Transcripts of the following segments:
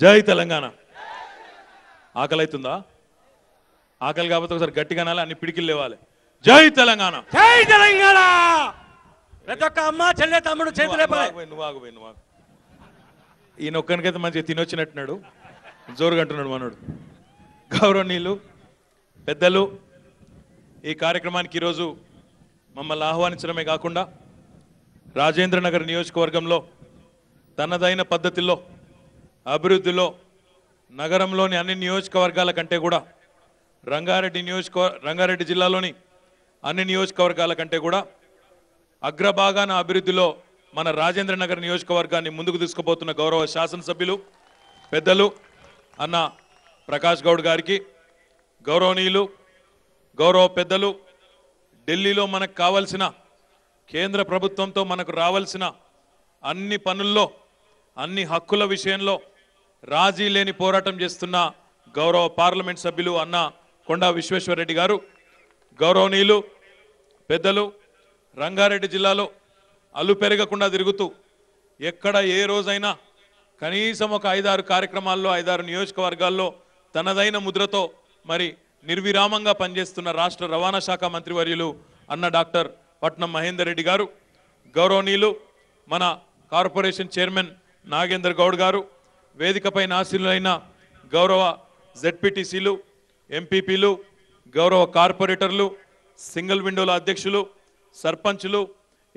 జై తెలంగాణ ఆకలి అవుతుందా ఆకలి కాకపోతే ఒకసారి గట్టిగా అనాలి అన్ని పిడికిలు లేవాలి జై తెలంగాణ జై తెలంగాణ ప్రతి ఒక్క అమ్మ చెల్లె తమ్ముడు నువ్వు ఈయన ఒక్కనికైతే మంచిగా తినొచ్చినట్టున్నాడు జోరుగా అంటున్నాడు మనోడు గౌరవనీయులు పెద్దలు ఈ కార్యక్రమానికి ఈరోజు మమ్మల్ని ఆహ్వానించడమే కాకుండా రాజేంద్రనగర్ నియోజకవర్గంలో తనదైన పద్ధతిలో అభివృద్ధిలో నగరంలోని అన్ని నియోజకవర్గాల కంటే కూడా రంగారెడ్డి నియోజక రంగారెడ్డి జిల్లాలోని అన్ని నియోజకవర్గాల కంటే కూడా అగ్రభాగాన అభివృద్ధిలో మన రాజేంద్ర నగర్ నియోజకవర్గాన్ని ముందుకు తీసుకుపోతున్న గౌరవ శాసనసభ్యులు పెద్దలు అన్న ప్రకాష్ గౌడ్ గారికి గౌరవనీయులు గౌరవ పెద్దలు ఢిల్లీలో మనకు కావలసిన కేంద్ర ప్రభుత్వంతో మనకు రావాల్సిన అన్ని పనుల్లో అన్ని హక్కుల విషయంలో రాజీ లేని పోరాటం చేస్తున్న గౌరవ పార్లమెంట్ సభ్యులు అన్న కొండా విశ్వేశ్వరరెడ్డి గారు గౌరవనీయులు పెద్దలు రంగారెడ్డి జిల్లాలో అల్లు పెరగకుండా తిరుగుతూ ఎక్కడ ఏ రోజైనా కనీసం ఒక ఐదారు కార్యక్రమాల్లో ఐదారు నియోజకవర్గాల్లో తనదైన ముద్రతో మరి నిర్విరామంగా పనిచేస్తున్న రాష్ట్ర రవాణా శాఖ మంత్రివర్యులు అన్న డాక్టర్ పట్నం మహేందర్ రెడ్డి గారు గౌరవనీయులు మన కార్పొరేషన్ చైర్మన్ నాగేందర్ గౌడ్ గారు వేదికపైన నాశనులైన గౌరవ జెడ్పీటీసీలు ఎంపీపీలు గౌరవ కార్పొరేటర్లు సింగిల్ విండోల అధ్యక్షులు సర్పంచ్లు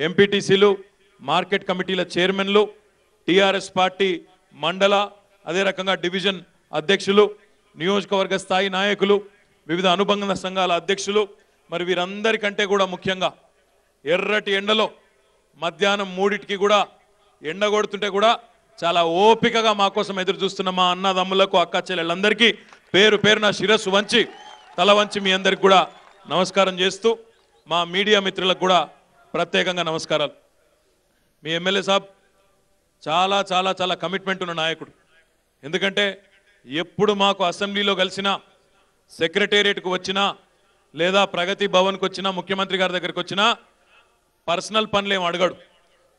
ఎంపీటీసీలు మార్కెట్ కమిటీల చైర్మన్లు టీఆర్ఎస్ పార్టీ మండల అదే రకంగా డివిజన్ అధ్యక్షులు నియోజకవర్గ స్థాయి నాయకులు వివిధ అనుబంధ సంఘాల అధ్యక్షులు మరి వీరందరికంటే కూడా ముఖ్యంగా ఎర్రటి ఎండలో మధ్యాహ్నం మూడిటికి కూడా ఎండగొడుతుంటే కూడా చాలా ఓపికగా మా కోసం ఎదురు చూస్తున్న మా అన్నదమ్ములకు అక్క చెల్లెళ్ళందరికీ పేరు పేరున శిరస్సు వంచి తల వంచి మీ అందరికి కూడా నమస్కారం చేస్తూ మా మీడియా మిత్రులకు కూడా ప్రత్యేకంగా నమస్కారాలు మీ ఎమ్మెల్యే సాబ్ చాలా చాలా చాలా కమిట్మెంట్ ఉన్న నాయకుడు ఎందుకంటే ఎప్పుడు మాకు అసెంబ్లీలో కలిసినా సెక్రటేరియట్కు వచ్చినా లేదా ప్రగతి భవన్కి వచ్చినా ముఖ్యమంత్రి గారి దగ్గరికి వచ్చినా పర్సనల్ పనులేం అడగడు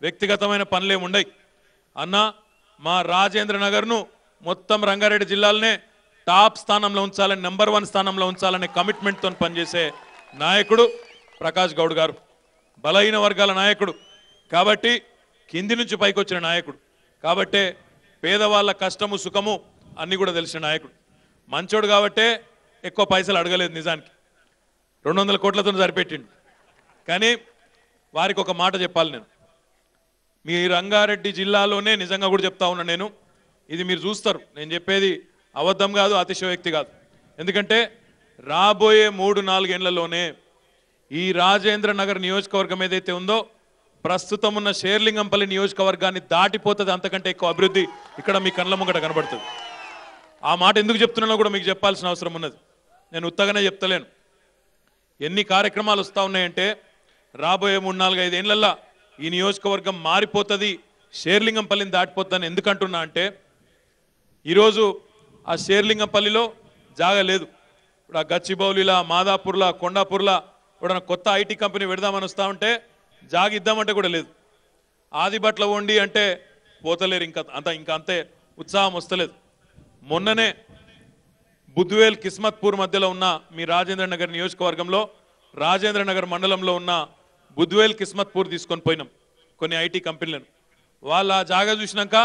వ్యక్తిగతమైన పనులేం ఉండయి అన్నా మా రాజేంద్ర నగర్ను మొత్తం రంగారెడ్డి జిల్లాలనే టాప్ స్థానంలో ఉంచాలని నెంబర్ వన్ స్థానంలో ఉంచాలనే కమిట్మెంట్తో పనిచేసే నాయకుడు ప్రకాష్ గౌడ్ గారు బలహీన వర్గాల నాయకుడు కాబట్టి కింది నుంచి పైకి వచ్చిన నాయకుడు కాబట్టే పేదవాళ్ళ కష్టము సుఖము అన్నీ కూడా తెలిసిన నాయకుడు మంచోడు కాబట్టే ఎక్కువ పైసలు అడగలేదు నిజానికి రెండు వందల కోట్లతో సరిపెట్టిండు కానీ వారికి ఒక మాట చెప్పాలి నేను మీ రంగారెడ్డి జిల్లాలోనే నిజంగా కూడా చెప్తా ఉన్నా నేను ఇది మీరు చూస్తారు నేను చెప్పేది అబద్ధం కాదు అతిశయోక్తి కాదు ఎందుకంటే రాబోయే మూడు నాలుగేళ్లలోనే ఈ రాజేంద్ర నగర్ నియోజకవర్గం ఏదైతే ఉందో ప్రస్తుతం ఉన్న షేర్లింగంపల్లి నియోజకవర్గాన్ని దాటిపోతుంది అంతకంటే ఎక్కువ అభివృద్ధి ఇక్కడ మీ కళ్ళ ముంగట కనబడుతుంది ఆ మాట ఎందుకు చెప్తున్నానో కూడా మీకు చెప్పాల్సిన అవసరం ఉన్నది నేను ఉత్తగానే చెప్తలేను ఎన్ని కార్యక్రమాలు వస్తూ ఉన్నాయంటే రాబోయే మూడు నాలుగు ఐదేళ్లల్లా ఈ నియోజకవర్గం మారిపోతుంది షేర్లింగంపల్లిని దాటిపోతుందని ఎందుకంటున్నా అంటే ఈరోజు ఆ షేర్లింగంపల్లిలో జాగా లేదు ఇప్పుడు ఆ గచ్చిబౌలిలా మాదాపూర్లా కొండాపూర్లా ఇప్పుడు కొత్త ఐటీ కంపెనీ పెడదామని వస్తా ఉంటే జాగి ఇద్దామంటే కూడా లేదు ఆదిబట్ల వండి అంటే పోతలేరు ఇంకా అంత ఇంకా అంతే ఉత్సాహం వస్తలేదు మొన్ననే బుద్వేల్ కిస్మత్పూర్ మధ్యలో ఉన్న మీ రాజేంద్ర నగర్ నియోజకవర్గంలో రాజేంద్ర నగర్ మండలంలో ఉన్న బుద్వేల్ కిస్మత్పూర్ తీసుకొని పోయినాం కొన్ని ఐటీ కంపెనీలను వాళ్ళు ఆ జాగా చూసినాక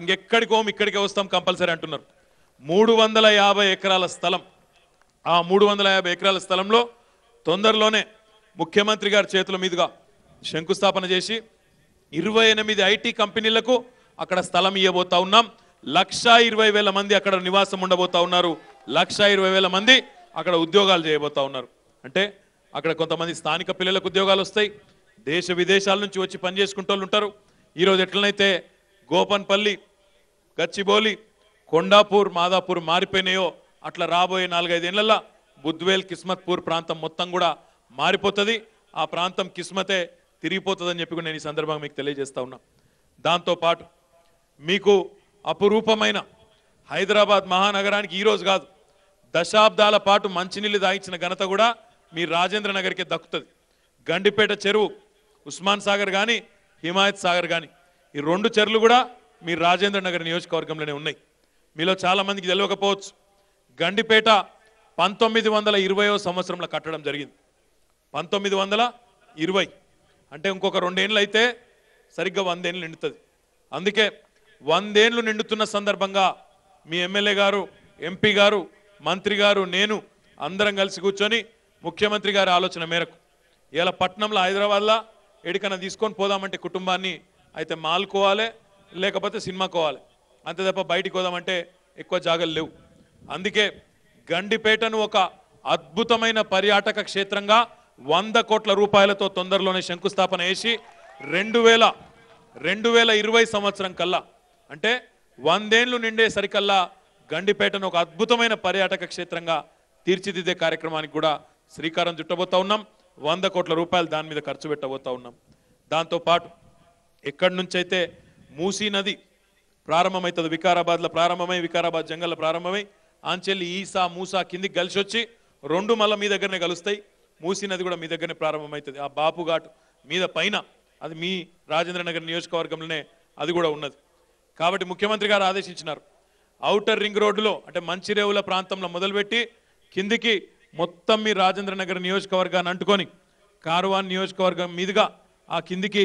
ఇంకెక్కడికి ఓం ఇక్కడికి వస్తాం కంపల్సరీ అంటున్నారు మూడు వందల యాభై ఎకరాల స్థలం ఆ మూడు వందల యాభై ఎకరాల స్థలంలో తొందరలోనే ముఖ్యమంత్రి గారి చేతుల మీదుగా శంకుస్థాపన చేసి ఇరవై ఎనిమిది ఐటీ కంపెనీలకు అక్కడ స్థలం ఇవ్వబోతా ఉన్నాం లక్ష ఇరవై వేల మంది అక్కడ నివాసం ఉండబోతా ఉన్నారు లక్ష ఇరవై వేల మంది అక్కడ ఉద్యోగాలు చేయబోతా ఉన్నారు అంటే అక్కడ కొంతమంది స్థానిక పిల్లలకు ఉద్యోగాలు వస్తాయి దేశ విదేశాల నుంచి వచ్చి పనిచేసుకుంటూ ఉంటారు ఈరోజు ఎట్లనైతే గోపన్పల్లి గచ్చిబోలి కొండాపూర్ మాదాపూర్ మారిపోయినాయో అట్లా రాబోయే నాలుగైదేళ్లలో బుద్వేల్ కిస్మత్పూర్ ప్రాంతం మొత్తం కూడా మారిపోతుంది ఆ ప్రాంతం కిస్మతే తిరిగిపోతుందని చెప్పి నేను ఈ సందర్భంగా మీకు తెలియజేస్తా ఉన్నా దాంతోపాటు మీకు అపురూపమైన హైదరాబాద్ మహానగరానికి ఈరోజు కాదు దశాబ్దాల పాటు మంచినీళ్ళు దాయించిన ఘనత కూడా మీ రాజేంద్ర నగర్కే దక్కుతుంది గండిపేట చెరువు ఉస్మాన్ సాగర్ కానీ హిమాయత్ సాగర్ కానీ ఈ రెండు చెరువులు కూడా మీ రాజేంద్ర నగర్ నియోజకవర్గంలోనే ఉన్నాయి మీలో చాలామందికి తెలియకపోవచ్చు గండిపేట పంతొమ్మిది వందల ఇరవయో సంవత్సరంలో కట్టడం జరిగింది పంతొమ్మిది వందల ఇరవై అంటే ఇంకొక రెండేళ్ళు అయితే సరిగ్గా వందేళ్ళు నిండుతుంది అందుకే వందేళ్ళు నిండుతున్న సందర్భంగా మీ ఎమ్మెల్యే గారు ఎంపీ గారు మంత్రి గారు నేను అందరం కలిసి కూర్చొని ముఖ్యమంత్రి గారి ఆలోచన మేరకు ఇలా పట్నంలో హైదరాబాద్లో ఎడికన్నా తీసుకొని పోదామంటే కుటుంబాన్ని అయితే మాల్కోవాలి లేకపోతే సినిమాకోవాలి అంతే తప్ప బయటికి పోదామంటే ఎక్కువ జాగలు లేవు అందుకే గండిపేటను ఒక అద్భుతమైన పర్యాటక క్షేత్రంగా వంద కోట్ల రూపాయలతో తొందరలోనే శంకుస్థాపన వేసి రెండు వేల రెండు వేల ఇరవై సంవత్సరం కల్లా అంటే వందేళ్లు సరికల్లా గండిపేటను ఒక అద్భుతమైన పర్యాటక క్షేత్రంగా తీర్చిదిద్దే కార్యక్రమానికి కూడా శ్రీకారం చుట్టబోతా ఉన్నాం వంద కోట్ల రూపాయలు దాని మీద ఖర్చు పెట్టబోతా ఉన్నాం దాంతోపాటు ఎక్కడి నుంచి అయితే మూసీ నది ప్రారంభమవుతుంది వికారాబాద్లో ప్రారంభమై వికారాబాద్ జంగల్లో ప్రారంభమై ఆంచెల్లి ఈసా మూసా కిందికి కలిసి వచ్చి రెండు మళ్ళీ మీ దగ్గరనే కలుస్తాయి మూసీ నది కూడా మీ దగ్గరనే ప్రారంభమవుతుంది ఆ బాపు ఘాట్ మీద పైన అది మీ రాజేంద్రనగర్ నియోజకవర్గంలోనే అది కూడా ఉన్నది కాబట్టి ముఖ్యమంత్రి గారు ఆదేశించినారు ఔటర్ రింగ్ రోడ్డులో అంటే మంచిరేవుల ప్రాంతంలో మొదలుపెట్టి కిందికి మొత్తం మీ రాజేంద్రనగర్ నియోజకవర్గాన్ని అంటుకొని కార్వాన్ నియోజకవర్గం మీదుగా ఆ కిందికి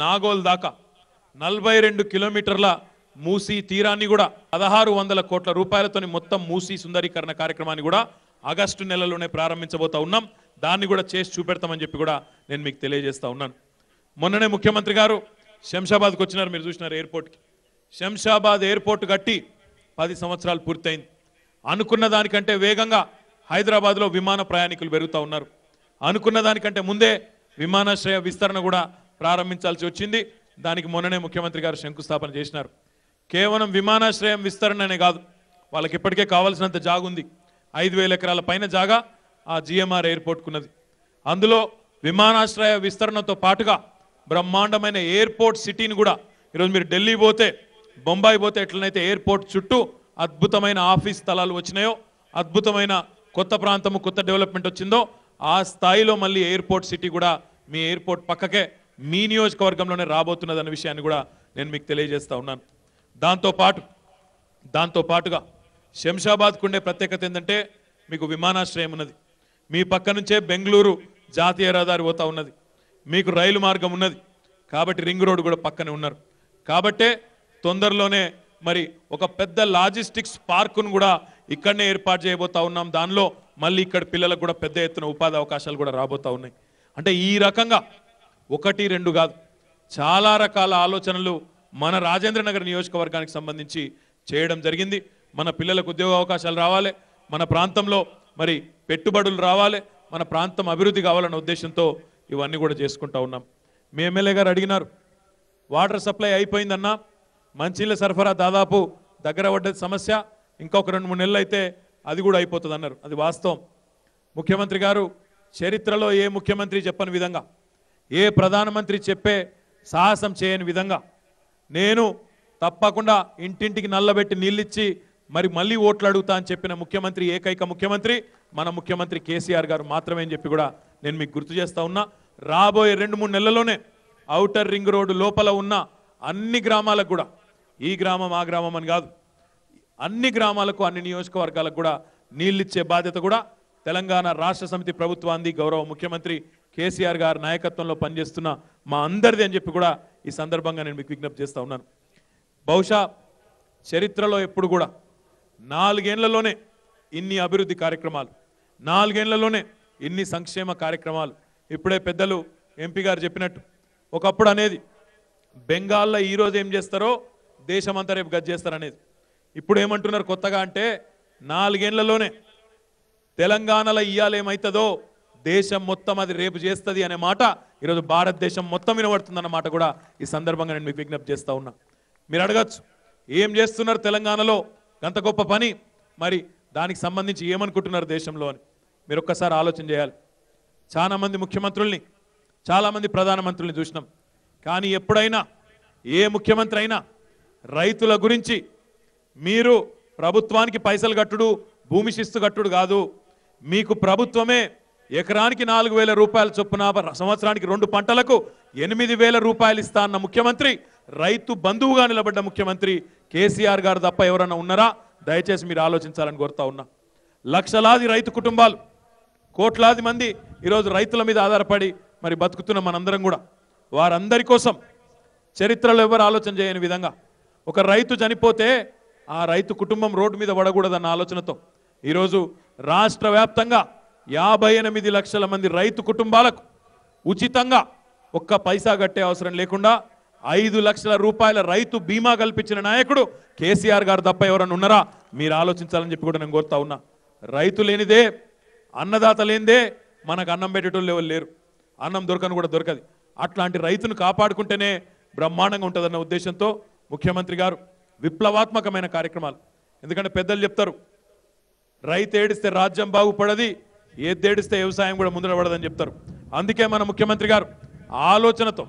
నాగోల్ దాకా నలభై రెండు కిలోమీటర్ల మూసీ తీరాన్ని కూడా పదహారు వందల కోట్ల రూపాయలతోని మొత్తం మూసీ సుందరీకరణ కార్యక్రమాన్ని కూడా ఆగస్టు నెలలోనే ప్రారంభించబోతా ఉన్నాం దాన్ని కూడా చేసి చూపెడతామని చెప్పి కూడా నేను మీకు తెలియజేస్తా ఉన్నాను మొన్ననే ముఖ్యమంత్రి గారు శంషాబాద్కి వచ్చినారు మీరు చూసినారు ఎయిర్పోర్ట్కి శంషాబాద్ ఎయిర్పోర్ట్ కట్టి పది సంవత్సరాలు పూర్తయింది అనుకున్న దానికంటే వేగంగా హైదరాబాద్లో విమాన ప్రయాణికులు పెరుగుతూ ఉన్నారు అనుకున్న దానికంటే ముందే విమానాశ్రయ విస్తరణ కూడా ప్రారంభించాల్సి వచ్చింది దానికి మొన్ననే ముఖ్యమంత్రి గారు శంకుస్థాపన చేసినారు కేవలం విమానాశ్రయం విస్తరణనే కాదు వాళ్ళకి ఇప్పటికే కావాల్సినంత జాగుంది ఐదు వేల ఎకరాల పైన జాగా ఆ జిఎంఆర్ ఎయిర్పోర్ట్కున్నది అందులో విమానాశ్రయ విస్తరణతో పాటుగా బ్రహ్మాండమైన ఎయిర్పోర్ట్ సిటీని కూడా ఈరోజు మీరు ఢిల్లీ పోతే బొంబాయి పోతే ఎట్లనైతే ఎయిర్పోర్ట్ చుట్టూ అద్భుతమైన ఆఫీస్ స్థలాలు వచ్చినాయో అద్భుతమైన కొత్త ప్రాంతము కొత్త డెవలప్మెంట్ వచ్చిందో ఆ స్థాయిలో మళ్ళీ ఎయిర్పోర్ట్ సిటీ కూడా మీ ఎయిర్పోర్ట్ పక్కకే మీ నియోజకవర్గంలోనే రాబోతున్నదన్న విషయాన్ని కూడా నేను మీకు తెలియజేస్తూ ఉన్నాను దాంతోపాటు దాంతోపాటుగా శంషాబాద్కు ఉండే ప్రత్యేకత ఏంటంటే మీకు విమానాశ్రయం ఉన్నది మీ పక్క నుంచే బెంగళూరు జాతీయ రహదారి పోతా ఉన్నది మీకు రైలు మార్గం ఉన్నది కాబట్టి రింగ్ రోడ్ కూడా పక్కనే ఉన్నారు కాబట్టే తొందరలోనే మరి ఒక పెద్ద లాజిస్టిక్స్ పార్కును కూడా ఇక్కడనే ఏర్పాటు చేయబోతా ఉన్నాం దానిలో మళ్ళీ ఇక్కడ పిల్లలకు కూడా పెద్ద ఎత్తున ఉపాధి అవకాశాలు కూడా రాబోతా ఉన్నాయి అంటే ఈ రకంగా ఒకటి రెండు కాదు చాలా రకాల ఆలోచనలు మన రాజేంద్రనగర్ నియోజకవర్గానికి సంబంధించి చేయడం జరిగింది మన పిల్లలకు ఉద్యోగ అవకాశాలు రావాలి మన ప్రాంతంలో మరి పెట్టుబడులు రావాలి మన ప్రాంతం అభివృద్ధి కావాలన్న ఉద్దేశంతో ఇవన్నీ కూడా చేసుకుంటా ఉన్నాం మీ ఎమ్మెల్యే గారు అడిగినారు వాటర్ సప్లై అయిపోయిందన్నా మంచినీళ్ళ సరఫరా దాదాపు దగ్గర పడ్డది సమస్య ఇంకొక రెండు మూడు నెలలు అయితే అది కూడా అయిపోతుంది అన్నారు అది వాస్తవం ముఖ్యమంత్రి గారు చరిత్రలో ఏ ముఖ్యమంత్రి చెప్పని విధంగా ఏ ప్రధానమంత్రి చెప్పే సాహసం చేయని విధంగా నేను తప్పకుండా ఇంటింటికి నల్లబెట్టి నీళ్ళిచ్చి మరి మళ్ళీ ఓట్లు అడుగుతా అని చెప్పిన ముఖ్యమంత్రి ఏకైక ముఖ్యమంత్రి మన ముఖ్యమంత్రి కేసీఆర్ గారు మాత్రమే అని చెప్పి కూడా నేను మీకు గుర్తు చేస్తా ఉన్నా రాబోయే రెండు మూడు నెలల్లోనే ఔటర్ రింగ్ రోడ్డు లోపల ఉన్న అన్ని గ్రామాలకు కూడా ఈ గ్రామం ఆ గ్రామం అని కాదు అన్ని గ్రామాలకు అన్ని నియోజకవర్గాలకు కూడా నీళ్ళిచ్చే బాధ్యత కూడా తెలంగాణ రాష్ట్ర సమితి ప్రభుత్వాన్ని గౌరవ ముఖ్యమంత్రి కేసీఆర్ గారి నాయకత్వంలో పనిచేస్తున్న మా అందరిది అని చెప్పి కూడా ఈ సందర్భంగా నేను మీకు విజ్ఞప్తి చేస్తూ ఉన్నాను బహుశా చరిత్రలో ఎప్పుడు కూడా నాలుగేళ్లలోనే ఇన్ని అభివృద్ధి కార్యక్రమాలు నాలుగేళ్లలోనే ఇన్ని సంక్షేమ కార్యక్రమాలు ఇప్పుడే పెద్దలు ఎంపీ గారు చెప్పినట్టు ఒకప్పుడు అనేది బెంగాల్లో ఈరోజు ఏం చేస్తారో దేశమంతా రేపు గది చేస్తారనేది ఇప్పుడు ఏమంటున్నారు కొత్తగా అంటే నాలుగేళ్లలోనే తెలంగాణలో ఇయ్యాలేమవుతుందో దేశం మొత్తం అది రేపు చేస్తుంది అనే మాట ఈరోజు భారతదేశం మొత్తం వినబడుతుందన్న మాట కూడా ఈ సందర్భంగా నేను మీకు విజ్ఞప్తి చేస్తూ ఉన్నా మీరు అడగచ్చు ఏం చేస్తున్నారు తెలంగాణలో అంత గొప్ప పని మరి దానికి సంబంధించి ఏమనుకుంటున్నారు దేశంలో అని మీరు ఒక్కసారి ఆలోచన చేయాలి చాలామంది ముఖ్యమంత్రుల్ని చాలామంది ప్రధానమంత్రుల్ని చూసినాం కానీ ఎప్పుడైనా ఏ ముఖ్యమంత్రి అయినా రైతుల గురించి మీరు ప్రభుత్వానికి పైసలు కట్టుడు భూమి శిస్తు కట్టుడు కాదు మీకు ప్రభుత్వమే ఎకరానికి నాలుగు వేల రూపాయల చొప్పున సంవత్సరానికి రెండు పంటలకు ఎనిమిది వేల రూపాయలు ఇస్తా అన్న ముఖ్యమంత్రి రైతు బంధువుగా నిలబడ్డ ముఖ్యమంత్రి కేసీఆర్ గారు తప్ప ఎవరన్నా ఉన్నారా దయచేసి మీరు ఆలోచించాలని కోరుతా ఉన్నా లక్షలాది రైతు కుటుంబాలు కోట్లాది మంది ఈరోజు రైతుల మీద ఆధారపడి మరి బతుకుతున్న మనందరం కూడా వారందరి కోసం చరిత్రలో ఎవరు ఆలోచన చేయని విధంగా ఒక రైతు చనిపోతే ఆ రైతు కుటుంబం రోడ్డు మీద పడకూడదన్న ఆలోచనతో ఈరోజు రాష్ట్ర వ్యాప్తంగా యాభై ఎనిమిది లక్షల మంది రైతు కుటుంబాలకు ఉచితంగా ఒక్క పైసా కట్టే అవసరం లేకుండా ఐదు లక్షల రూపాయల రైతు బీమా కల్పించిన నాయకుడు కేసీఆర్ గారు తప్ప ఎవరైనా ఉన్నారా మీరు ఆలోచించాలని చెప్పి కూడా నేను కోరుతా ఉన్నా రైతు లేనిదే అన్నదాత లేనిదే మనకు అన్నం పెట్టేటోళ్ళు ఎవరు లేరు అన్నం దొరకను కూడా దొరకదు అట్లాంటి రైతును కాపాడుకుంటేనే బ్రహ్మాండంగా ఉంటుందన్న ఉద్దేశంతో ముఖ్యమంత్రి గారు విప్లవాత్మకమైన కార్యక్రమాలు ఎందుకంటే పెద్దలు చెప్తారు రైతు ఏడిస్తే రాజ్యం బాగుపడది ఏది ఏడిస్తే వ్యవసాయం కూడా ముందర పడదని చెప్తారు అందుకే మన ముఖ్యమంత్రి గారు ఆలోచనతో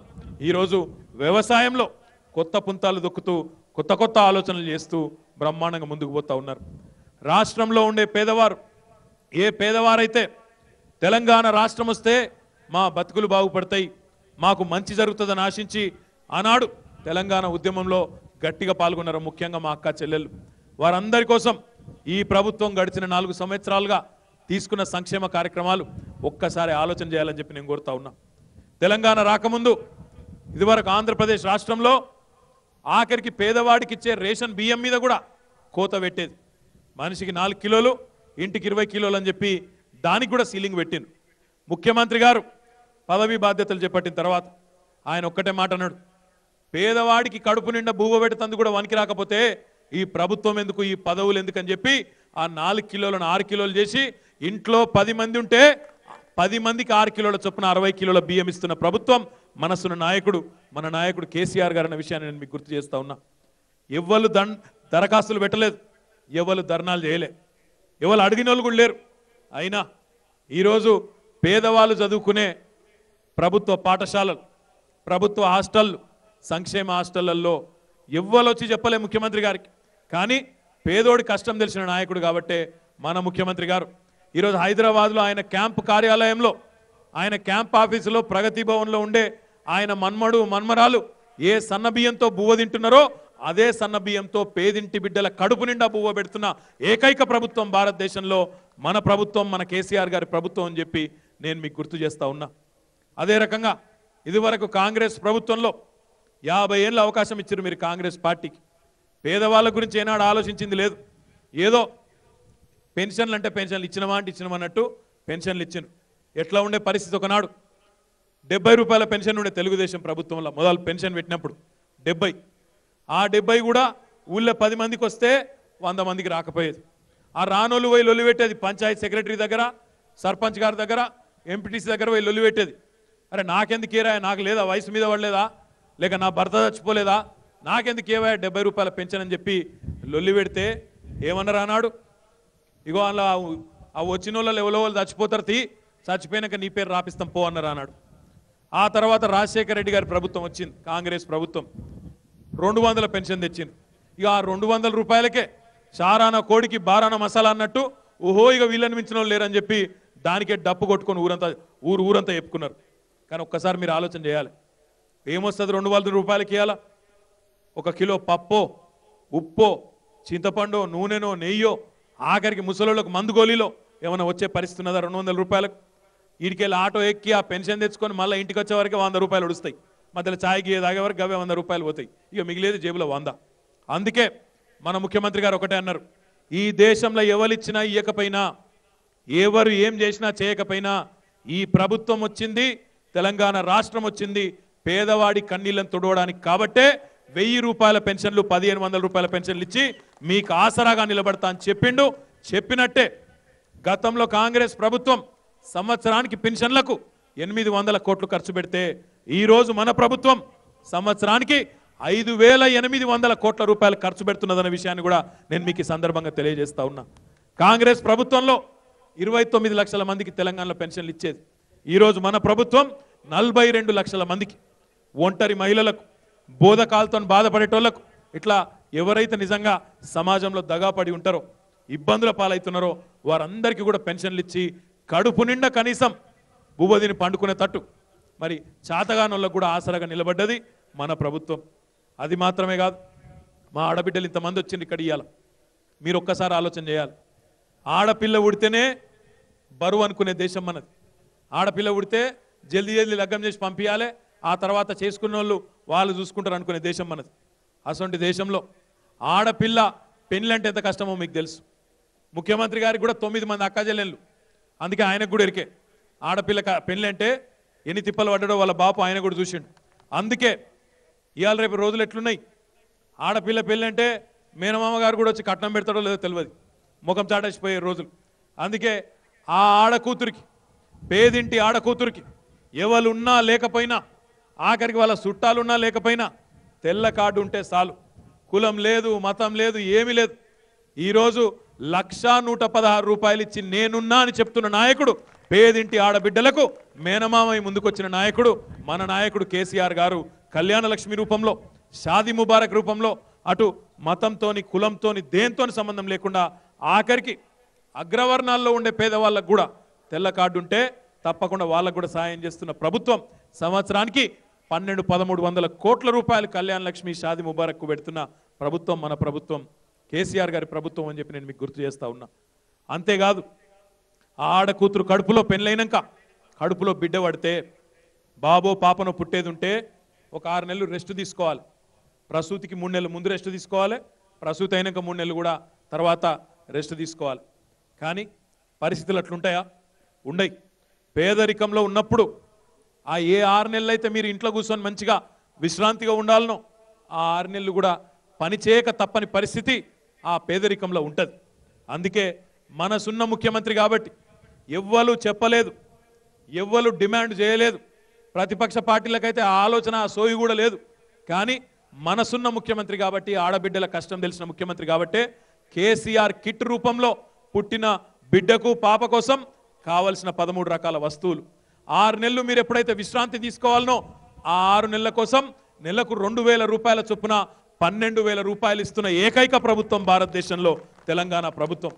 ఈరోజు వ్యవసాయంలో కొత్త పుంతాలు దొక్కుతూ కొత్త కొత్త ఆలోచనలు చేస్తూ బ్రహ్మాండంగా ముందుకు పోతూ ఉన్నారు రాష్ట్రంలో ఉండే పేదవారు ఏ పేదవారైతే తెలంగాణ రాష్ట్రం వస్తే మా బతుకులు బాగుపడతాయి మాకు మంచి జరుగుతుందని ఆశించి ఆనాడు తెలంగాణ ఉద్యమంలో గట్టిగా పాల్గొన్నారు ముఖ్యంగా మా అక్క చెల్లెలు వారందరి కోసం ఈ ప్రభుత్వం గడిచిన నాలుగు సంవత్సరాలుగా తీసుకున్న సంక్షేమ కార్యక్రమాలు ఒక్కసారి ఆలోచన చేయాలని చెప్పి నేను కోరుతా ఉన్నా తెలంగాణ రాకముందు ఇదివరకు ఆంధ్రప్రదేశ్ రాష్ట్రంలో ఆఖరికి పేదవాడికి ఇచ్చే రేషన్ బియ్యం మీద కూడా కోత పెట్టేది మనిషికి నాలుగు కిలోలు ఇంటికి ఇరవై కిలోలు అని చెప్పి దానికి కూడా సీలింగ్ పెట్టింది ముఖ్యమంత్రి గారు పదవీ బాధ్యతలు చేపట్టిన తర్వాత ఆయన ఒక్కటే మాట అన్నాడు పేదవాడికి కడుపు నిండా బువ్వ పెడుతుంది కూడా వనికి రాకపోతే ఈ ప్రభుత్వం ఎందుకు ఈ పదవులు ఎందుకని చెప్పి ఆ నాలుగు కిలోలను ఆరు కిలోలు చేసి ఇంట్లో పది మంది ఉంటే పది మందికి ఆరు కిలోల చొప్పున అరవై కిలోల బియ్యం ఇస్తున్న ప్రభుత్వం మనసున్న నాయకుడు మన నాయకుడు కేసీఆర్ గారు అన్న విషయాన్ని నేను మీకు గుర్తు చేస్తా ఉన్నా ఎవరు దన్ దరఖాస్తులు పెట్టలేదు ఎవరు ధర్నాలు చేయలే ఎవరు అడిగిన వాళ్ళు కూడా లేరు అయినా ఈరోజు పేదవాళ్ళు చదువుకునే ప్రభుత్వ పాఠశాలలు ప్రభుత్వ హాస్టళ్ళు సంక్షేమ హాస్టళ్లలో ఎవ్వరొచ్చి చెప్పలే ముఖ్యమంత్రి గారికి కానీ పేదోడి కష్టం తెలిసిన నాయకుడు కాబట్టే మన ముఖ్యమంత్రి గారు ఈరోజు హైదరాబాద్లో ఆయన క్యాంప్ కార్యాలయంలో ఆయన క్యాంప్ ఆఫీసులో ప్రగతి భవన్లో ఉండే ఆయన మన్మడు మన్మరాలు ఏ సన్నబియ్యంతో బువ్వ తింటున్నారో అదే సన్నబియ్యంతో పేదింటి బిడ్డల కడుపు నిండా బువ్వ పెడుతున్న ఏకైక ప్రభుత్వం భారతదేశంలో మన ప్రభుత్వం మన కేసీఆర్ గారి ప్రభుత్వం అని చెప్పి నేను మీకు గుర్తు చేస్తా ఉన్నా అదే రకంగా ఇదివరకు కాంగ్రెస్ ప్రభుత్వంలో యాభై ఏళ్ళు అవకాశం ఇచ్చారు మీరు కాంగ్రెస్ పార్టీకి పేదవాళ్ళ గురించి ఏనాడు ఆలోచించింది లేదు ఏదో పెన్షన్లు అంటే పెన్షన్లు ఇచ్చినమా అంటే ఇచ్చినమన్నట్టు పెన్షన్లు ఇచ్చిన ఎట్లా ఉండే పరిస్థితి ఒకనాడు డెబ్బై రూపాయల పెన్షన్ ఉండే తెలుగుదేశం ప్రభుత్వంలో మొదలు పెన్షన్ పెట్టినప్పుడు డెబ్బై ఆ డెబ్బై కూడా ఊళ్ళో పది మందికి వస్తే వంద మందికి రాకపోయేది ఆ రానోళ్ళు పోయి లొల్లిపెట్టేది పంచాయత్ సెక్రటరీ దగ్గర సర్పంచ్ గారి దగ్గర ఎంపీటీసీ దగ్గర పోయి లొల్లిపెట్టేది అరే నాకెందుకు ఏరాయా నాకు లేదా వయసు మీద పడలేదా లేక నా భర్త చచ్చిపోలేదా నాకెందుకు కేవై డెబ్బై రూపాయలు పెంచనని చెప్పి లొల్లి పెడితే ఏమన్నారు అన్నాడు ఇగో అలా ఆ వచ్చిన వాళ్ళు ఎవరో వాళ్ళు చచ్చిపోతారు తీ చచ్చిపోయినాక నీ పేరు రాపిస్తాం పో అన్నారు అన్నాడు ఆ తర్వాత రాజశేఖర రెడ్డి గారి ప్రభుత్వం వచ్చింది కాంగ్రెస్ ప్రభుత్వం రెండు వందల పెన్షన్ తెచ్చింది ఇక ఆ రెండు వందల రూపాయలకే షారాన కోడికి బారాన మసాలా అన్నట్టు ఓహో ఇక వీళ్ళని మించిన వాళ్ళు లేరని చెప్పి దానికే డప్పు కొట్టుకొని ఊరంతా ఊరు ఊరంతా చెప్పుకున్నారు కానీ ఒక్కసారి మీరు ఆలోచన చేయాలి ఏమొస్తుంది రెండు వందల రూపాయలకి ఇవ్వాలా ఒక కిలో పప్పో ఉప్పో చింతపండు నూనెనో నెయ్యో ఆఖరికి ముసలోళ్ళకు మందు గోలీలో ఏమైనా వచ్చే పరిస్థితి ఉన్నదా రెండు వందల రూపాయలకు వీడికెళ్ళి ఆటో ఎక్కి ఆ పెన్షన్ తెచ్చుకొని మళ్ళీ ఇంటికి వచ్చే వరకు వంద రూపాయలు ఉడుస్తాయి మధ్యలో ఛాయ్ గీయ తాగే వరకు అవే వంద రూపాయలు పోతాయి ఇక మిగిలేదు జేబులో వంద అందుకే మన ముఖ్యమంత్రి గారు ఒకటే అన్నారు ఈ దేశంలో ఎవరిచ్చినా ఇయ్యకపోయినా ఎవరు ఏం చేసినా చేయకపోయినా ఈ ప్రభుత్వం వచ్చింది తెలంగాణ రాష్ట్రం వచ్చింది పేదవాడి కన్నీళ్లను తుడవడానికి కాబట్టే వెయ్యి రూపాయల పెన్షన్లు పదిహేను వందల రూపాయల పెన్షన్లు ఇచ్చి మీకు ఆసరాగా నిలబడతా అని చెప్పిండు చెప్పినట్టే గతంలో కాంగ్రెస్ ప్రభుత్వం సంవత్సరానికి పెన్షన్లకు ఎనిమిది వందల కోట్లు ఖర్చు పెడితే ఈరోజు మన ప్రభుత్వం సంవత్సరానికి ఐదు వేల ఎనిమిది వందల కోట్ల రూపాయలు ఖర్చు పెడుతున్నదన్న విషయాన్ని కూడా నేను మీకు ఈ సందర్భంగా తెలియజేస్తా ఉన్నా కాంగ్రెస్ ప్రభుత్వంలో ఇరవై తొమ్మిది లక్షల మందికి తెలంగాణలో పెన్షన్లు ఇచ్చేది ఈరోజు మన ప్రభుత్వం నలభై రెండు లక్షల మందికి ఒంటరి మహిళలకు బోధకాలతో బాధపడేటోళ్లకు ఇట్లా ఎవరైతే నిజంగా సమాజంలో దగాపడి ఉంటారో ఇబ్బందుల పాలవుతున్నారో వారందరికీ కూడా పెన్షన్లు ఇచ్చి కడుపు నిండా కనీసం భూబదిని పండుకునే తట్టు మరి చాతగానోళ్ళకు కూడా ఆసరగా నిలబడ్డది మన ప్రభుత్వం అది మాత్రమే కాదు మా ఆడబిడ్డలు ఇంతమంది వచ్చింది ఇక్కడ ఇవ్వాలి మీరు ఒక్కసారి ఆలోచన చేయాలి ఆడపిల్ల ఉడితేనే బరువు అనుకునే దేశం మనది ఆడపిల్ల ఉడితే జల్దీ జల్దీ లగ్గం చేసి పంపించాలి ఆ తర్వాత చేసుకున్న వాళ్ళు వాళ్ళు చూసుకుంటారు అనుకునే దేశం మనది అటువంటి దేశంలో ఆడపిల్ల అంటే ఎంత కష్టమో మీకు తెలుసు ముఖ్యమంత్రి గారికి కూడా తొమ్మిది మంది అక్కజల్లెళ్ళు అందుకే ఆయనకు కూడా ఎరికే ఆడపిల్ల అంటే ఎన్ని తిప్పలు పడ్డాడో వాళ్ళ బాపు ఆయన కూడా చూసిండు అందుకే ఇవాళ రేపు రోజులు ఎట్లున్నాయి ఆడపిల్ల పెళ్ళంటే మేనమామ గారు కూడా వచ్చి కట్నం పెడతాడో లేదో తెలియదు ముఖం చాటేసిపోయే రోజులు అందుకే ఆ ఆడకూతురికి పేదింటి ఆడకూతురికి ఉన్నా లేకపోయినా ఆఖరికి వాళ్ళ చుట్టాలున్నా లేకపోయినా తెల్ల కార్డు ఉంటే చాలు కులం లేదు మతం లేదు ఏమీ లేదు ఈరోజు లక్షా నూట పదహారు రూపాయలు ఇచ్చి నేనున్నా అని చెప్తున్న నాయకుడు పేదింటి ఆడబిడ్డలకు మేనమామై ముందుకొచ్చిన నాయకుడు మన నాయకుడు కేసీఆర్ గారు కళ్యాణ లక్ష్మి రూపంలో షాది ముబారక్ రూపంలో అటు మతంతోని కులంతోని దేంతోని సంబంధం లేకుండా ఆఖరికి అగ్రవర్ణాల్లో ఉండే పేదవాళ్ళకు కూడా తెల్ల కార్డు ఉంటే తప్పకుండా వాళ్ళకు కూడా సాయం చేస్తున్న ప్రభుత్వం సంవత్సరానికి పన్నెండు పదమూడు వందల కోట్ల రూపాయలు కళ్యాణ లక్ష్మి షాది ముబారక్కు పెడుతున్న ప్రభుత్వం మన ప్రభుత్వం కేసీఆర్ గారి ప్రభుత్వం అని చెప్పి నేను మీకు గుర్తు చేస్తూ ఉన్నా అంతేకాదు ఆడ కూతురు కడుపులో పెళ్ళైనాక కడుపులో బిడ్డ పడితే బాబో పాపనో పుట్టేది ఉంటే ఒక ఆరు నెలలు రెస్ట్ తీసుకోవాలి ప్రసూతికి మూడు నెలలు ముందు రెస్ట్ తీసుకోవాలి ప్రసూతి అయినాక మూడు నెలలు కూడా తర్వాత రెస్ట్ తీసుకోవాలి కానీ పరిస్థితులు అట్లుంటాయా ఉండయి పేదరికంలో ఉన్నప్పుడు ఆ ఏ ఆరు నెలలు అయితే మీరు ఇంట్లో కూర్చొని మంచిగా విశ్రాంతిగా ఉండాలనో ఆ ఆరు నెలలు కూడా పని చేయక తప్పని పరిస్థితి ఆ పేదరికంలో ఉంటుంది అందుకే మనసున్న ముఖ్యమంత్రి కాబట్టి ఎవ్వరు చెప్పలేదు ఎవ్వరు డిమాండ్ చేయలేదు ప్రతిపక్ష పార్టీలకైతే ఆ ఆలోచన ఆ సోయి కూడా లేదు కానీ మనసున్న ముఖ్యమంత్రి కాబట్టి ఆడబిడ్డల కష్టం తెలిసిన ముఖ్యమంత్రి కాబట్టే కేసీఆర్ కిట్ రూపంలో పుట్టిన బిడ్డకు పాప కోసం కావలసిన పదమూడు రకాల వస్తువులు ఆరు నెలలు మీరు ఎప్పుడైతే విశ్రాంతి తీసుకోవాలనో ఆ ఆరు నెలల కోసం నెలకు రెండు వేల రూపాయల చొప్పున పన్నెండు వేల రూపాయలు ఇస్తున్న ఏకైక ప్రభుత్వం భారతదేశంలో తెలంగాణ ప్రభుత్వం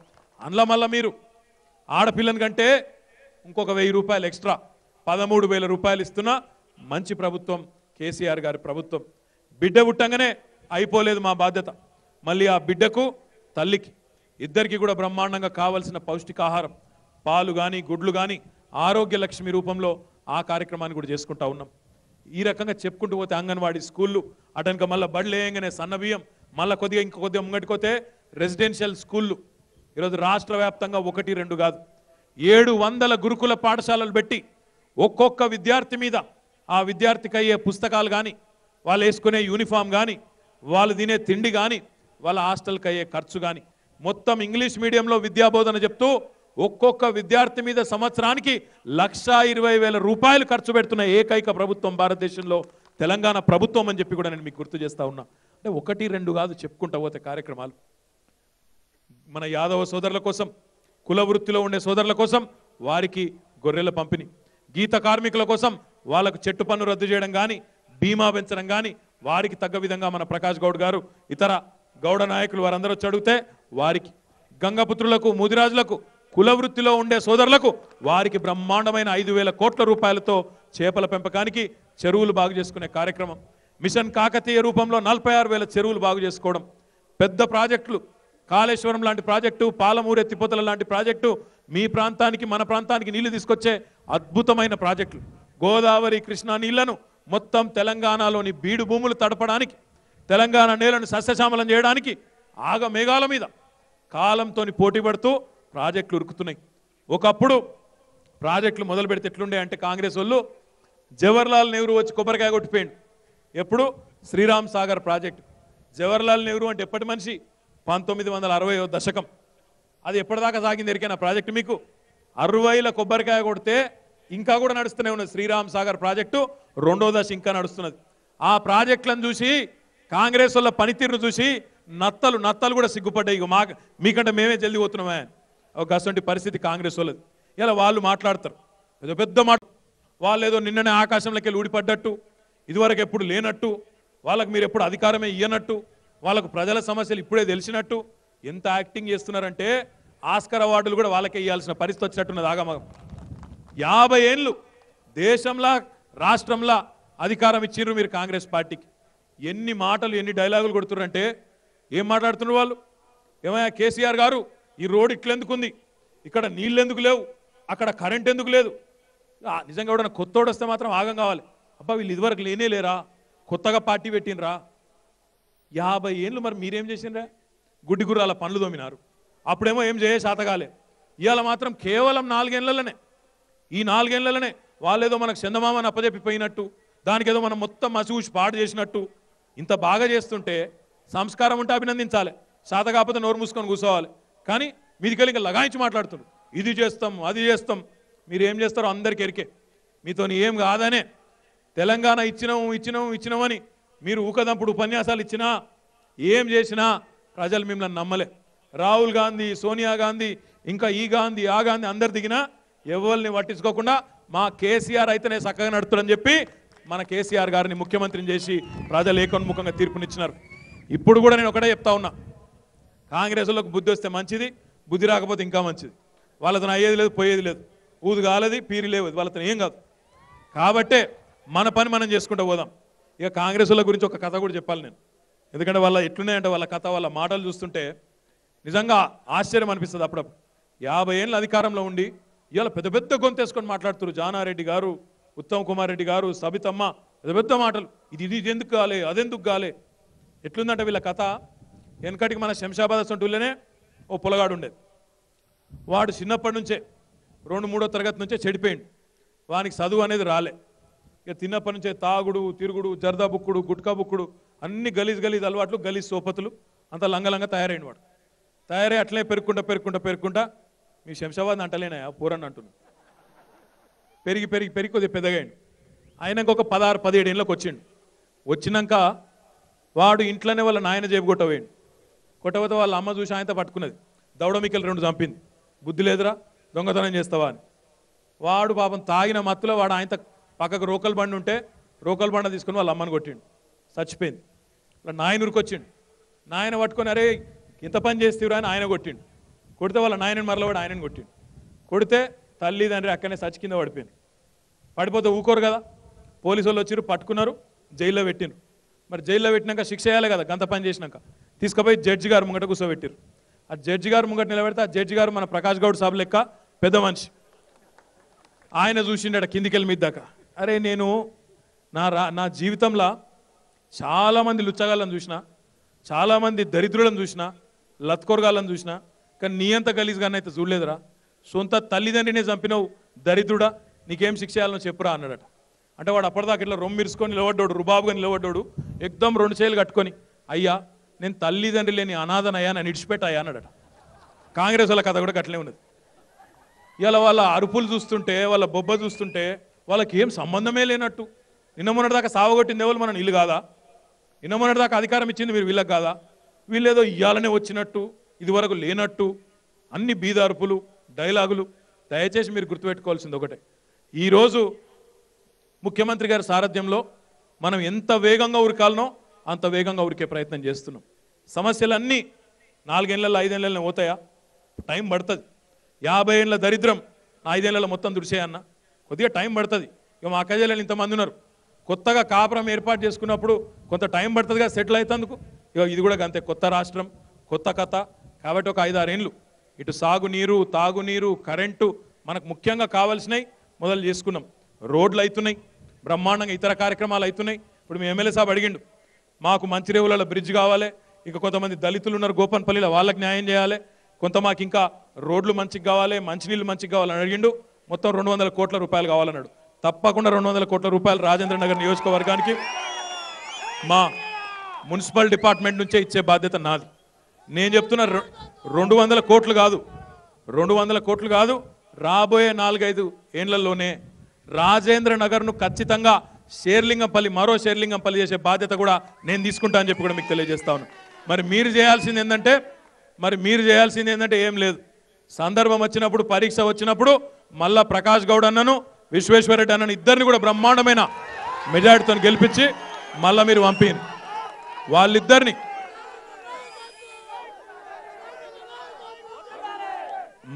అందులో మళ్ళా మీరు ఆడపిల్లని కంటే ఇంకొక వెయ్యి రూపాయలు ఎక్స్ట్రా పదమూడు వేల రూపాయలు ఇస్తున్న మంచి ప్రభుత్వం కేసీఆర్ గారి ప్రభుత్వం బిడ్డ పుట్టంగానే అయిపోలేదు మా బాధ్యత మళ్ళీ ఆ బిడ్డకు తల్లికి ఇద్దరికి కూడా బ్రహ్మాండంగా కావలసిన పౌష్టికాహారం పాలు కానీ గుడ్లు కానీ ఆరోగ్య లక్ష్మి రూపంలో ఆ కార్యక్రమాన్ని కూడా చేసుకుంటా ఉన్నాం ఈ రకంగా చెప్పుకుంటూ పోతే అంగన్వాడీ స్కూళ్ళు అటనుక మళ్ళీ బడిలేయంగానే బియ్యం మళ్ళీ కొద్దిగా ఇంక కొద్దిగా ముంగటిపోతే రెసిడెన్షియల్ స్కూళ్ళు ఈరోజు రాష్ట్ర వ్యాప్తంగా ఒకటి రెండు కాదు ఏడు వందల గురుకుల పాఠశాలలు పెట్టి ఒక్కొక్క విద్యార్థి మీద ఆ విద్యార్థికి అయ్యే పుస్తకాలు కానీ వాళ్ళు వేసుకునే యూనిఫామ్ కానీ వాళ్ళు తినే తిండి కానీ వాళ్ళ హాస్టల్కి అయ్యే ఖర్చు కానీ మొత్తం ఇంగ్లీష్ మీడియంలో విద్యాబోధన చెప్తూ ఒక్కొక్క విద్యార్థి మీద సంవత్సరానికి లక్ష ఇరవై వేల రూపాయలు ఖర్చు పెడుతున్న ఏకైక ప్రభుత్వం భారతదేశంలో తెలంగాణ ప్రభుత్వం అని చెప్పి కూడా నేను మీకు గుర్తు చేస్తూ ఉన్నా అంటే ఒకటి రెండు కాదు చెప్పుకుంటా పోతే కార్యక్రమాలు మన యాదవ సోదరుల కోసం కుల వృత్తిలో ఉండే సోదరుల కోసం వారికి గొర్రెల పంపిణీ గీత కార్మికుల కోసం వాళ్ళకు చెట్టు పన్ను రద్దు చేయడం కానీ బీమా పెంచడం కానీ వారికి తగ్గ విధంగా మన ప్రకాష్ గౌడ్ గారు ఇతర గౌడ నాయకులు వారందరూ వచ్చి వారికి గంగపుత్రులకు ముదిరాజులకు కులవృత్తిలో ఉండే సోదరులకు వారికి బ్రహ్మాండమైన ఐదు వేల కోట్ల రూపాయలతో చేపల పెంపకానికి చెరువులు బాగు చేసుకునే కార్యక్రమం మిషన్ కాకతీయ రూపంలో నలభై ఆరు వేల చెరువులు బాగు చేసుకోవడం పెద్ద ప్రాజెక్టులు కాళేశ్వరం లాంటి ప్రాజెక్టు పాలమూరు ఎత్తిపోతల లాంటి ప్రాజెక్టు మీ ప్రాంతానికి మన ప్రాంతానికి నీళ్లు తీసుకొచ్చే అద్భుతమైన ప్రాజెక్టులు గోదావరి కృష్ణా నీళ్లను మొత్తం తెలంగాణలోని బీడు భూములు తడపడానికి తెలంగాణ నేలను సస్యశామలం చేయడానికి ఆగ మేఘాల మీద కాలంతో పోటీ పడుతూ ప్రాజెక్టులు ఉరుకుతున్నాయి ఒకప్పుడు ప్రాజెక్టులు మొదలు పెడితే ఎట్లుండే అంటే కాంగ్రెస్ వాళ్ళు జవహర్లాల్ నెహ్రూ వచ్చి కొబ్బరికాయ కొట్టిపోయిండు ఎప్పుడు శ్రీరామ్ సాగర్ ప్రాజెక్టు జవహర్లాల్ నెహ్రూ అంటే ఎప్పటి మనిషి పంతొమ్మిది వందల అరవై దశకం అది ఎప్పటిదాకా సాగింది ఎరికైనా ప్రాజెక్టు మీకు అరవైల కొబ్బరికాయ కొడితే ఇంకా కూడా నడుస్తూనే ఉన్నది శ్రీరామ్ సాగర్ ప్రాజెక్టు రెండో దశ ఇంకా నడుస్తున్నది ఆ ప్రాజెక్టులను చూసి కాంగ్రెస్ వాళ్ళ పనితీరును చూసి నత్తలు నత్తలు కూడా సిగ్గుపడ్డాయి ఇక మా మీకంటే మేమే జల్దీ పోతున్నామే ఒక అసంటి పరిస్థితి కాంగ్రెస్ వాళ్ళది ఇలా వాళ్ళు మాట్లాడతారు ఏదో పెద్ద మాట వాళ్ళు ఏదో నిన్ననే ఆకాశంలోకి వెళ్ళి ఊడిపడ్డట్టు ఇదివరకు ఎప్పుడు లేనట్టు వాళ్ళకు మీరు ఎప్పుడు అధికారమే ఇయ్యనట్టు వాళ్ళకు ప్రజల సమస్యలు ఇప్పుడే తెలిసినట్టు ఎంత యాక్టింగ్ చేస్తున్నారంటే ఆస్కర్ అవార్డులు కూడా వాళ్ళకే ఇవ్వాల్సిన పరిస్థితి వచ్చినట్టున్నది ఆగమగం యాభై ఏళ్ళు దేశంలా రాష్ట్రంలా అధికారం ఇచ్చిర్రు మీరు కాంగ్రెస్ పార్టీకి ఎన్ని మాటలు ఎన్ని డైలాగులు కొడుతున్నారంటే ఏం మాట్లాడుతున్నారు వాళ్ళు ఏమయ్యా కేసీఆర్ గారు ఈ రోడ్ ఇట్లెందుకు ఉంది ఇక్కడ నీళ్ళు ఎందుకు లేవు అక్కడ కరెంట్ ఎందుకు లేదు నిజంగా ఎవడన్నా కొత్తోడు వస్తే మాత్రం ఆగం కావాలి అబ్బా వీళ్ళు ఇదివరకు లేనే లేరా కొత్తగా పార్టీ పెట్టినరా యాభై ఏళ్ళు మరి మీరేం చేసినరా గుడ్డి గుర్రాల పనులు దోమినారు అప్పుడేమో ఏం చేయ శాతకాలే ఇవాళ మాత్రం కేవలం నాలుగేళ్లలోనే ఈ నాలుగేళ్లలోనే వాళ్ళేదో మనకు చందమామని అప్పజెప్పిపోయినట్టు దానికేదో మనం మొత్తం మసూసి పాడు చేసినట్టు ఇంత బాగా చేస్తుంటే సంస్కారం ఉంటే అభినందించాలి శాత నోరు మూసుకొని కూర్చోవాలి కానీ మీదికెళ్ళి కలిగి లగాయించి మాట్లాడుతాడు ఇది చేస్తాం అది చేస్తాం మీరు ఏం చేస్తారో అందరికి ఎరికే మీతో ఏం కాదనే తెలంగాణ ఇచ్చినాము ఇచ్చినాము ఇచ్చినామని మీరు ఊకదంపుడు ఉపన్యాసాలు ఇచ్చినా ఏం చేసినా ప్రజలు మిమ్మల్ని నమ్మలే రాహుల్ గాంధీ సోనియా గాంధీ ఇంకా ఈ గాంధీ ఆ గాంధీ అందరు దిగినా ఎవరిని పట్టించుకోకుండా మా కేసీఆర్ అయితేనే చక్కగా నడుతుందని చెప్పి మన కేసీఆర్ గారిని ముఖ్యమంత్రిని చేసి ప్రజలు ఏకోన్ముఖంగా తీర్పునిచ్చినారు ఇప్పుడు కూడా నేను ఒకటే చెప్తా ఉన్నా కాంగ్రెస్లోకి బుద్ధి వస్తే మంచిది బుద్ధి రాకపోతే ఇంకా మంచిది వాళ్ళతో అయ్యేది లేదు పోయేది లేదు ఊదు కాలది పీరి లేవది వాళ్ళతో ఏం కాదు కాబట్టే మన పని మనం చేసుకుంటూ పోదాం ఇక కాంగ్రెస్ వాళ్ళ గురించి ఒక కథ కూడా చెప్పాలి నేను ఎందుకంటే వాళ్ళ ఎట్లున్నాయంటే వాళ్ళ కథ వాళ్ళ మాటలు చూస్తుంటే నిజంగా ఆశ్చర్యం అనిపిస్తుంది అప్పుడప్పుడు యాభై ఏళ్ళ అధికారంలో ఉండి ఇవాళ పెద్ద పెద్ద గొంతేసుకొని మాట్లాడుతున్నారు జానారెడ్డి గారు ఉత్తమ్ కుమార్ రెడ్డి గారు సబితమ్మ పెద్ద పెద్ద మాటలు ఇది ఇది ఎందుకు కాలే అదెందుకు కాలే ఎట్లుందంటే వీళ్ళ కథ వెనకటికి మన శంషాబాద్ అసంటూళ్ళనే ఓ పులగాడు ఉండేది వాడు చిన్నప్పటి నుంచే రెండు మూడో తరగతి నుంచే చెడిపోయింది వానికి చదువు అనేది రాలే ఇక తిన్నప్పటి నుంచే తాగుడు తిరుగుడు జర్దా బుక్కుడు గుట్కా బుక్కుడు అన్ని గలీజ్ గలీజ్ అలవాట్లు గలీజ్ సోపతులు అంత లంగలంగా తయారైన వాడు తయారై అట్లనే పెరుక్కుంటా పెరుక్కుంటా పెరుక్కుంటా మీ శంషాబాద్ అంటలేనా పూరని అంటున్నాను పెరిగి పెరిగి పెరిగి కొద్దిగా పెద్దగాయండి ఆయనకు ఒక పదహారు పదిహేడు ఏళ్ళకి వచ్చిండు వచ్చినాక వాడు ఇంట్లోనే వాళ్ళ నాయన చేపగొట్టవేయండి కొట్టబోతే వాళ్ళ అమ్మ చూసి ఆయనతో పట్టుకున్నది దౌడమిక్కలు రెండు చంపింది బుద్ధి లేదురా దొంగతనం చేస్తావా అని వాడు పాపం తాగిన మత్తులో వాడు ఆయనతో పక్కకు రోకల్ బండి ఉంటే రోకల్ బండ తీసుకుని వాళ్ళ అమ్మని కొట్టిండు చచ్చిపోయింది వాళ్ళ నాయన ఉరికొచ్చిండు నాయన పట్టుకొని అరే ఇంత పని చేస్తేవరా అని ఆయన కొట్టిండు కొడితే వాళ్ళ నాయనని మరలవాడు ఆయనని కొట్టిండు కొడితే తల్లి తండ్రి అక్కడనే చచ్చి కింద పడిపోయింది పడిపోతే ఊకోరు కదా పోలీసు వాళ్ళు వచ్చిరు పట్టుకున్నారు జైల్లో పెట్టిండ్రు మరి జైల్లో పెట్టినాక శిక్ష చేయాలి కదా గంత పని చేసినాక తీసుకుపోయి జడ్జి గారు ముంగట కూర్చోబెట్టారు ఆ జడ్జి గారు ముంగట నిలబెడితే ఆ జడ్జి గారు మన ప్రకాష్ గౌడ్ సభ లెక్క పెద్ద మనిషి ఆయన చూసిండట కిందికి వెళ్ళి దాకా అరే నేను నా రా నా జీవితంలో చాలామంది లుచ్చగాళ్ళని చూసిన చాలామంది దరిద్రులను చూసిన లత్కొరగాళ్ళని చూసిన కానీ నీ అంత గలీజ్గానే అయితే చూడలేదురా సొంత తల్లిదండ్రినే చంపినవు దరిద్రుడా నీకేం శిక్ష చేయాలని చెప్పురా అన్నాడట అంటే వాడు అప్పటిదాకా ఇట్లా రొమ్మిరుసుకొని నిలబడ్డాడు రుబాబుగా నిలబడ్డాడు ఎగ్దం రెండు చేయలు కట్టుకొని అయ్యా నేను తల్లిదండ్రి లేని అనాథనయ్యా నన్ను ఇడిచిపెట్టాయా అన్నాడట కాంగ్రెస్ వాళ్ళ కథ కూడా గట్లనే ఉన్నది ఇవాళ వాళ్ళ అరుపులు చూస్తుంటే వాళ్ళ బొబ్బ చూస్తుంటే వాళ్ళకి ఏం సంబంధమే లేనట్టు నిన్న మొన్నటిదాకా సావగొట్టింది ఎవరు మనం ఇల్లు కాదా నిన్న మొన్నటిదాకా అధికారం ఇచ్చింది మీరు వీళ్ళకి కాదా వీళ్ళేదో ఇయ్యాలనే వచ్చినట్టు ఇదివరకు లేనట్టు అన్ని బీదార్పులు డైలాగులు దయచేసి మీరు గుర్తుపెట్టుకోవాల్సింది ఒకటే ఈరోజు ముఖ్యమంత్రి గారి సారథ్యంలో మనం ఎంత వేగంగా ఉరికాలనో అంత వేగంగా ఉరికే ప్రయత్నం చేస్తున్నాం సమస్యలన్నీ నాలుగేళ్లలో ఐదేళ్లలో పోతాయా టైం పడుతుంది యాభై ఏళ్ళ దరిద్రం ఐదేళ్ళ మొత్తం దుడిచేయన్న కొద్దిగా టైం పడుతుంది ఇక మా అక్కజల్లని ఇంతమంది ఉన్నారు కొత్తగా కాపురం ఏర్పాటు చేసుకున్నప్పుడు కొంత టైం పడుతుందిగా సెటిల్ అవుతందుకు ఇక ఇది కూడా అంతే కొత్త రాష్ట్రం కొత్త కథ కాబట్టి ఒక ఐదారు ఏళ్ళు ఇటు సాగునీరు తాగునీరు కరెంటు మనకు ముఖ్యంగా కావాల్సినవి మొదలు చేసుకున్నాం రోడ్లు అవుతున్నాయి బ్రహ్మాండంగా ఇతర కార్యక్రమాలు అవుతున్నాయి ఇప్పుడు మీ ఎమ్మెల్యే సాబ్ అడిగిండు మాకు మంచిరేవులలో బ్రిడ్జ్ కావాలి ఇక కొంతమంది దళితులు ఉన్నారు గోపన్పల్లిలో వాళ్ళకి న్యాయం చేయాలి కొంత మాకు ఇంకా రోడ్లు మంచిగా కావాలి మంచినీళ్ళు మంచిగా కావాలని అడిగిండు మొత్తం రెండు వందల కోట్ల రూపాయలు కావాలన్నాడు తప్పకుండా రెండు వందల కోట్ల రూపాయలు రాజేంద్ర నగర్ నియోజకవర్గానికి మా మున్సిపల్ డిపార్ట్మెంట్ నుంచే ఇచ్చే బాధ్యత నాది నేను చెప్తున్న రెండు వందల కోట్లు కాదు రెండు వందల కోట్లు కాదు రాబోయే నాలుగైదు ఏండ్లలోనే రాజేంద్ర నగర్ను ఖచ్చితంగా షేర్లింగంపల్లి మరో షేర్లింగంపల్లి చేసే బాధ్యత కూడా నేను తీసుకుంటా అని చెప్పి కూడా మీకు తెలియజేస్తా మరి మీరు చేయాల్సింది ఏంటంటే మరి మీరు చేయాల్సింది ఏంటంటే ఏం లేదు సందర్భం వచ్చినప్పుడు పరీక్ష వచ్చినప్పుడు మళ్ళా ప్రకాష్ గౌడ్ అన్నను విశ్వేశ్వరరెడ్డి అన్నను ఇద్దరిని కూడా బ్రహ్మాండమైన మెజార్టీతో గెలిపించి మళ్ళా మీరు పంపిన వాళ్ళిద్దరిని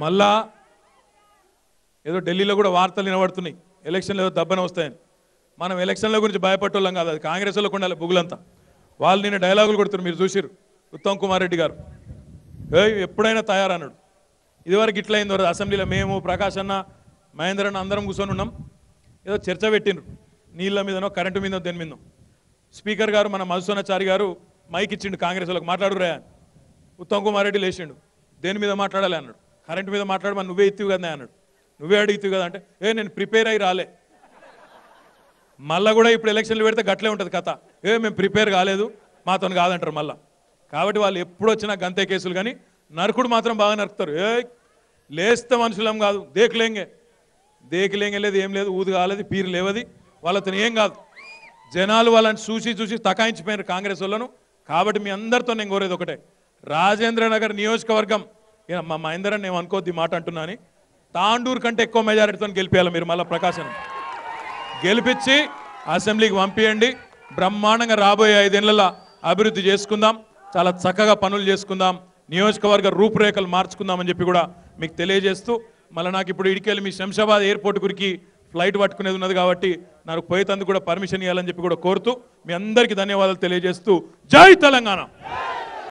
మళ్ళా ఏదో ఢిల్లీలో కూడా వార్తలు వినబడుతున్నాయి ఎలక్షన్లు ఏదో దెబ్బన వస్తాయని మనం ఎలక్షన్ల గురించి భయపట్టోళ్ళం కాదు అది కాంగ్రెస్లో కొండాలి బుగులంతా వాళ్ళు నేను డైలాగులు కొడుతున్నారు మీరు చూసారు ఉత్తమ్ కుమార్ రెడ్డి గారు ఎప్పుడైనా తయారన్నాడు ఇదివరకు ఇట్లయింది అసెంబ్లీలో మేము ప్రకాష్ అన్న మహేందర్ అన్న అందరం కూర్చొని ఉన్నాం ఏదో చర్చ పెట్టిండ్రు నీళ్ళ మీదనో కరెంటు మీదనో దేని మీదో స్పీకర్ గారు మన మధుసోనాచారి గారు మైక్ ఇచ్చిండు కాంగ్రెస్ వాళ్ళకి మాట్లాడురా ఉత్తమ్ కుమార్ రెడ్డి లేచిండు దేని మీద మాట్లాడాలి అన్నాడు కరెంటు మీద మాట్లాడమని నువ్వే ఇత్తివి కదా అన్నాడు నువ్వే అడిగితే కదా అంటే ఏ నేను ప్రిపేర్ అయి రాలే మళ్ళీ కూడా ఇప్పుడు ఎలక్షన్లు పెడితే గట్లే ఉంటుంది కథ ఏ మేము ప్రిపేర్ కాలేదు మాతో కాదంటారు మళ్ళీ కాబట్టి వాళ్ళు ఎప్పుడు వచ్చినా గంతే కేసులు కానీ నరకుడు మాత్రం బాగా నరుకుతారు ఏ లేస్తే మనుషులం కాదు దేకులేంగే దేకులేంగే లేదు ఏం లేదు ఊదు కాలేదు పీరు లేవది వాళ్ళతో ఏం కాదు జనాలు వాళ్ళని చూసి చూసి తకాయించిపోయినారు కాంగ్రెస్ వాళ్ళను కాబట్టి మీ అందరితో నేను కోరేది ఒకటే రాజేంద్ర నగర్ నియోజకవర్గం మా మహేందర్ నేను అనుకోద్ది మాట అంటున్నాను తాండూరు కంటే ఎక్కువ మెజారిటీతో గెలిపేయాలి మీరు మళ్ళీ ప్రకాశం గెలిపించి అసెంబ్లీకి పంపించండి బ్రహ్మాండంగా రాబోయే ఐదేళ్లలో అభివృద్ధి చేసుకుందాం చాలా చక్కగా పనులు చేసుకుందాం నియోజకవర్గ రూపురేఖలు మార్చుకుందాం అని చెప్పి కూడా మీకు తెలియజేస్తూ మళ్ళీ నాకు ఇప్పుడు ఇడికెళ్ళి మీ శంషాబాద్ ఎయిర్పోర్ట్ గురికి ఫ్లైట్ పట్టుకునేది ఉన్నది కాబట్టి నాకు పోయేతందుకు కూడా పర్మిషన్ ఇవ్వాలని చెప్పి కూడా కోరుతూ మీ అందరికీ ధన్యవాదాలు తెలియజేస్తూ జై తెలంగాణ